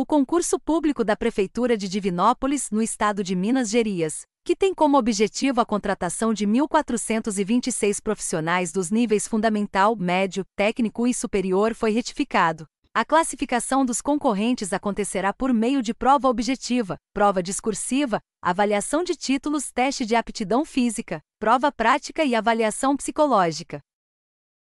O concurso público da Prefeitura de Divinópolis, no estado de Minas Gerias, que tem como objetivo a contratação de 1.426 profissionais dos níveis fundamental, médio, técnico e superior, foi retificado. A classificação dos concorrentes acontecerá por meio de prova objetiva, prova discursiva, avaliação de títulos, teste de aptidão física, prova prática e avaliação psicológica.